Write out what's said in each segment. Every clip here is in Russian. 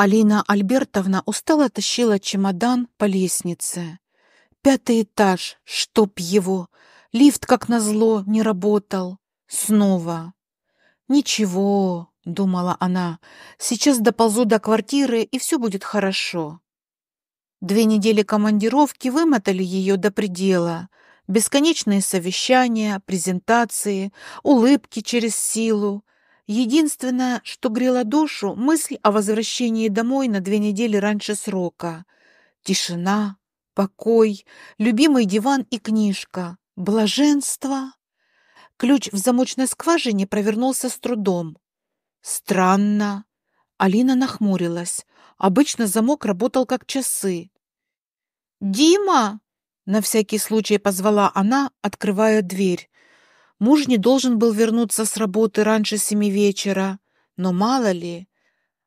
Алина Альбертовна устало тащила чемодан по лестнице. Пятый этаж, чтоб его. Лифт, как назло, не работал. Снова. «Ничего», — думала она, — «сейчас доползу до квартиры, и все будет хорошо». Две недели командировки вымотали ее до предела. Бесконечные совещания, презентации, улыбки через силу — Единственное, что грело душу, мысль о возвращении домой на две недели раньше срока. Тишина, покой, любимый диван и книжка, блаженство. Ключ в замочной скважине провернулся с трудом. Странно. Алина нахмурилась. Обычно замок работал как часы. «Дима!» — на всякий случай позвала она, открывая дверь. Муж не должен был вернуться с работы раньше семи вечера, но мало ли.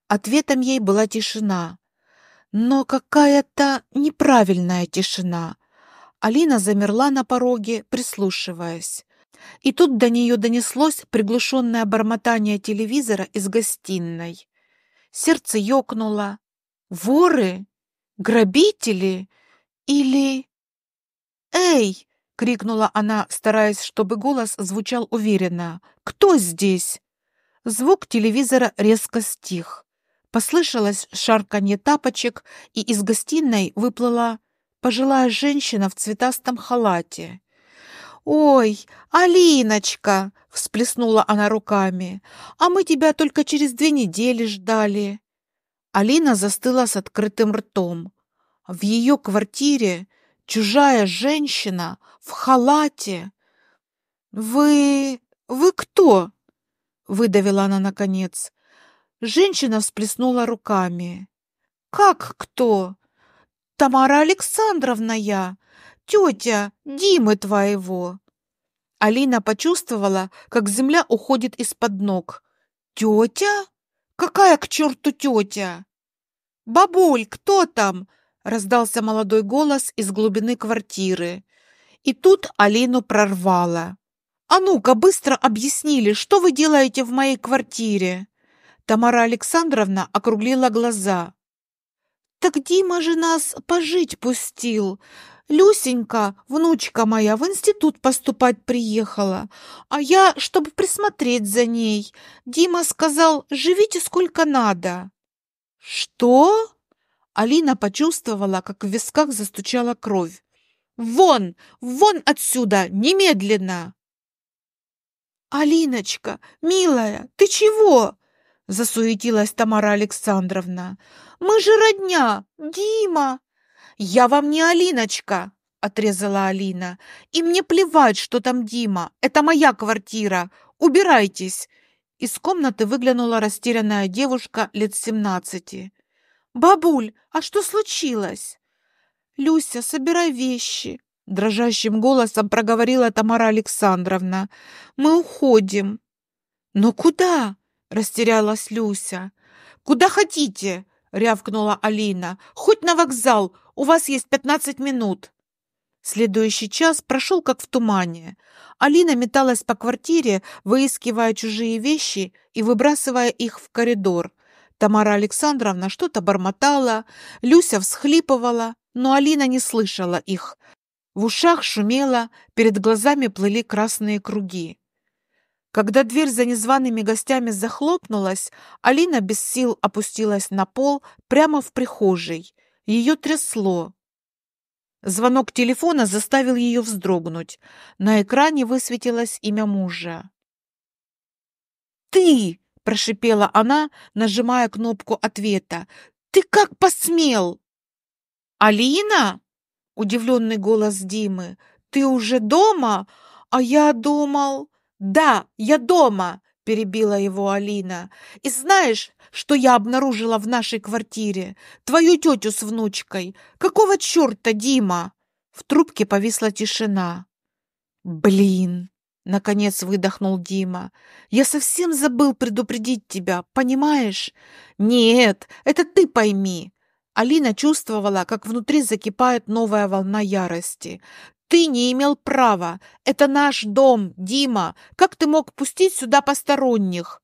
Ответом ей была тишина. Но какая-то неправильная тишина. Алина замерла на пороге, прислушиваясь. И тут до нее донеслось приглушенное бормотание телевизора из гостиной. Сердце ёкнуло. «Воры? Грабители? Или...» «Эй, крикнула она, стараясь, чтобы голос звучал уверенно. «Кто здесь?» Звук телевизора резко стих. Послышалось шарканье тапочек, и из гостиной выплыла пожилая женщина в цветастом халате. «Ой, Алиночка!» — всплеснула она руками. «А мы тебя только через две недели ждали!» Алина застыла с открытым ртом. В ее квартире чужая женщина — в халате. «Вы... вы кто?» — выдавила она наконец. Женщина всплеснула руками. «Как кто? Тамара Александровна я, тетя Димы твоего!» Алина почувствовала, как земля уходит из-под ног. «Тетя? Какая к черту тетя?» «Бабуль, кто там?» — раздался молодой голос из глубины квартиры. И тут Алину прорвало. «А ну-ка, быстро объяснили, что вы делаете в моей квартире?» Тамара Александровна округлила глаза. «Так Дима же нас пожить пустил. Люсенька, внучка моя, в институт поступать приехала, а я, чтобы присмотреть за ней. Дима сказал, живите сколько надо». «Что?» Алина почувствовала, как в висках застучала кровь. Вон! Вон отсюда! Немедленно!» «Алиночка, милая, ты чего?» – засуетилась Тамара Александровна. «Мы же родня! Дима!» «Я вам не Алиночка!» – отрезала Алина. «И мне плевать, что там Дима. Это моя квартира. Убирайтесь!» Из комнаты выглянула растерянная девушка лет семнадцати. «Бабуль, а что случилось?» «Люся, собирай вещи!» — дрожащим голосом проговорила Тамара Александровна. «Мы уходим!» «Но куда?» — растерялась Люся. «Куда хотите?» — рявкнула Алина. «Хоть на вокзал! У вас есть пятнадцать минут!» Следующий час прошел как в тумане. Алина металась по квартире, выискивая чужие вещи и выбрасывая их в коридор. Тамара Александровна что-то бормотала, Люся всхлипывала но Алина не слышала их. В ушах шумело, перед глазами плыли красные круги. Когда дверь за незваными гостями захлопнулась, Алина без сил опустилась на пол прямо в прихожей. Ее трясло. Звонок телефона заставил ее вздрогнуть. На экране высветилось имя мужа. «Ты!» – прошипела она, нажимая кнопку ответа. «Ты как посмел!» «Алина?» – удивленный голос Димы. «Ты уже дома? А я думал...» «Да, я дома!» – перебила его Алина. «И знаешь, что я обнаружила в нашей квартире? Твою тетю с внучкой! Какого черта, Дима?» В трубке повисла тишина. «Блин!» — наконец выдохнул Дима. «Я совсем забыл предупредить тебя, понимаешь?» «Нет, это ты пойми. Алина чувствовала, как внутри закипает новая волна ярости. «Ты не имел права! Это наш дом, Дима! Как ты мог пустить сюда посторонних?»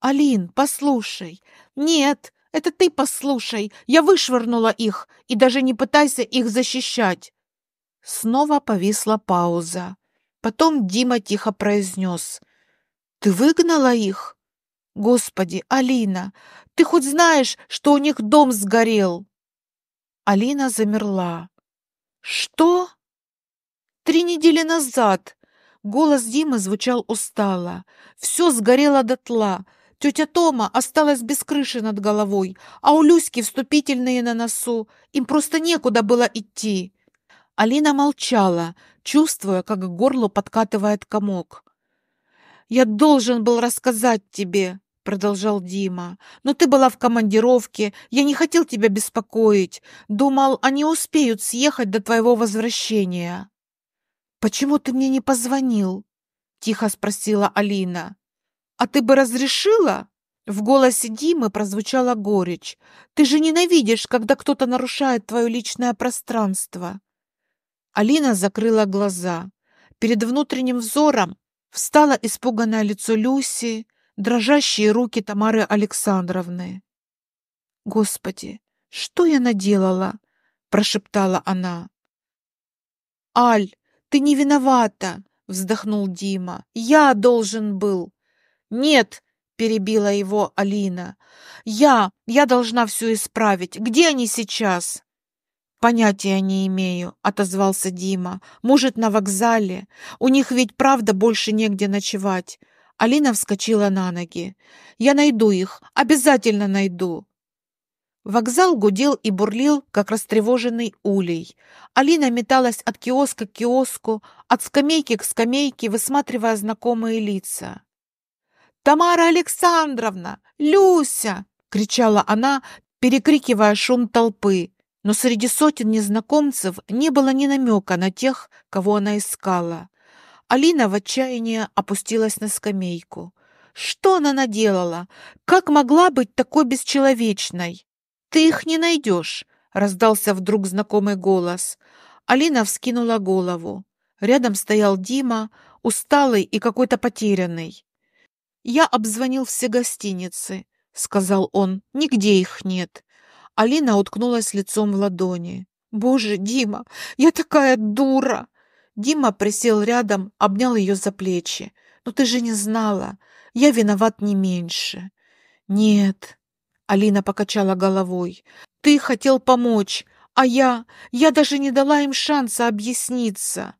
«Алин, послушай!» «Нет, это ты послушай! Я вышвырнула их, и даже не пытайся их защищать!» Снова повисла пауза. Потом Дима тихо произнес. «Ты выгнала их?» Господи, Алина, ты хоть знаешь, что у них дом сгорел? Алина замерла. Что? Три недели назад. Голос Димы звучал устало. Все сгорело дотла. Тетя Тома осталась без крыши над головой, а у Люськи вступительные на носу. Им просто некуда было идти. Алина молчала, чувствуя, как к горлу подкатывает комок. «Я должен был рассказать тебе», — продолжал Дима. «Но ты была в командировке. Я не хотел тебя беспокоить. Думал, они успеют съехать до твоего возвращения». «Почему ты мне не позвонил?» — тихо спросила Алина. «А ты бы разрешила?» В голосе Димы прозвучала горечь. «Ты же ненавидишь, когда кто-то нарушает твое личное пространство». Алина закрыла глаза. Перед внутренним взором встало испуганное лицо Люси, дрожащие руки Тамары Александровны. «Господи, что я наделала?» — прошептала она. «Аль, ты не виновата!» — вздохнул Дима. «Я должен был!» «Нет!» — перебила его Алина. «Я! Я должна все исправить! Где они сейчас?» «Понятия не имею», — отозвался Дима. «Может, на вокзале? У них ведь, правда, больше негде ночевать. Алина вскочила на ноги. «Я найду их, обязательно найду!» Вокзал гудел и бурлил, как растревоженный улей. Алина металась от киоска к киоску, от скамейки к скамейке, высматривая знакомые лица. «Тамара Александровна! Люся!» — кричала она, перекрикивая шум толпы. Но среди сотен незнакомцев не было ни намека на тех, кого она искала. Алина в отчаянии опустилась на скамейку. Что она наделала? Как могла быть такой бесчеловечной? Ты их не найдешь, раздался вдруг знакомый голос. Алина вскинула голову. Рядом стоял Дима, усталый и какой-то потерянный. «Я обзвонил все гостиницы», — сказал он. «Нигде их нет». Алина уткнулась лицом в ладони. «Боже, Дима, я такая дура!» Дима присел рядом, обнял ее за плечи. «Но «Ну ты же не знала. Я виноват не меньше». «Нет», — Алина покачала головой. «Ты хотел помочь, а я... Я даже не дала им шанса объясниться».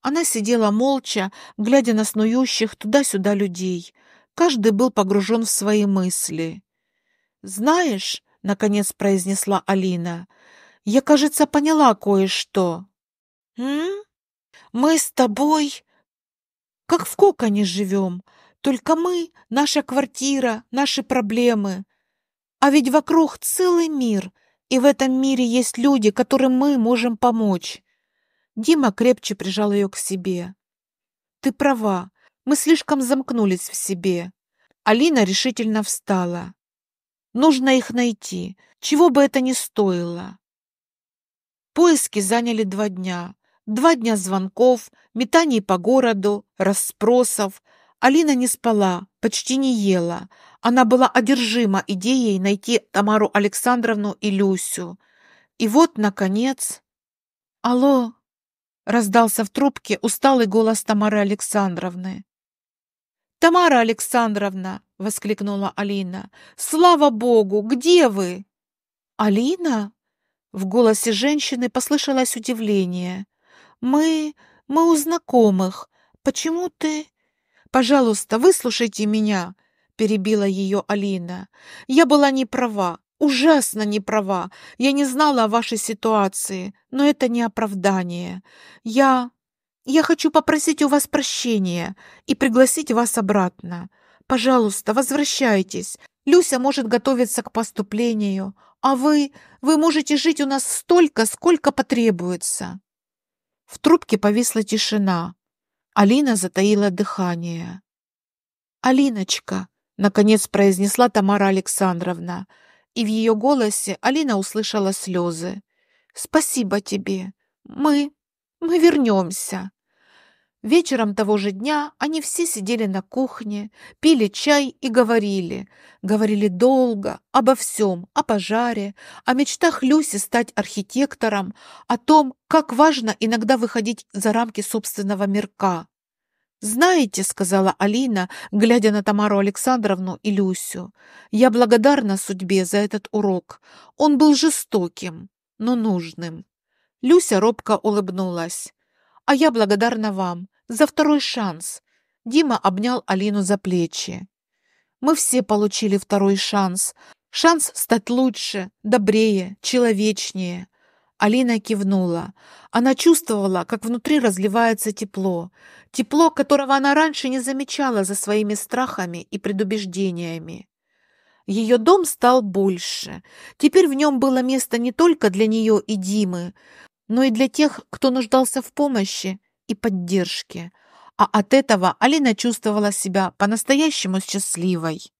Она сидела молча, глядя на снующих туда-сюда людей. Каждый был погружен в свои мысли. «Знаешь», — наконец произнесла Алина, — «я, кажется, поняла кое-что». «М?» Мы с тобой как в коконе живем. Только мы, наша квартира, наши проблемы. А ведь вокруг целый мир, и в этом мире есть люди, которым мы можем помочь. Дима крепче прижал ее к себе. Ты права, мы слишком замкнулись в себе. Алина решительно встала. Нужно их найти, чего бы это ни стоило. Поиски заняли два дня. Два дня звонков, метаний по городу, расспросов. Алина не спала, почти не ела. Она была одержима идеей найти Тамару Александровну и Люсю. И вот, наконец... «Алло!» — раздался в трубке усталый голос Тамары Александровны. «Тамара Александровна!» — воскликнула Алина. «Слава Богу! Где вы?» «Алина?» В голосе женщины послышалось удивление. Мы... мы у знакомых. Почему ты...» «Пожалуйста, выслушайте меня», — перебила ее Алина. «Я была не права, ужасно не права. Я не знала о вашей ситуации, но это не оправдание. Я... я хочу попросить у вас прощения и пригласить вас обратно. Пожалуйста, возвращайтесь. Люся может готовиться к поступлению, а вы... вы можете жить у нас столько, сколько потребуется». В трубке повисла тишина. Алина затаила дыхание. «Алиночка!» — наконец произнесла Тамара Александровна. И в ее голосе Алина услышала слезы. «Спасибо тебе. Мы... мы вернемся. Вечером того же дня они все сидели на кухне, пили чай и говорили. Говорили долго, обо всем, о пожаре, о мечтах Люси стать архитектором, о том, как важно иногда выходить за рамки собственного мирка. «Знаете», — сказала Алина, глядя на Тамару Александровну и Люсю, «я благодарна судьбе за этот урок. Он был жестоким, но нужным». Люся робко улыбнулась а я благодарна вам за второй шанс. Дима обнял Алину за плечи. Мы все получили второй шанс. Шанс стать лучше, добрее, человечнее. Алина кивнула. Она чувствовала, как внутри разливается тепло. Тепло, которого она раньше не замечала за своими страхами и предубеждениями. Ее дом стал больше. Теперь в нем было место не только для нее и Димы, но и для тех, кто нуждался в помощи и поддержки. А от этого Алина чувствовала себя по-настоящему счастливой.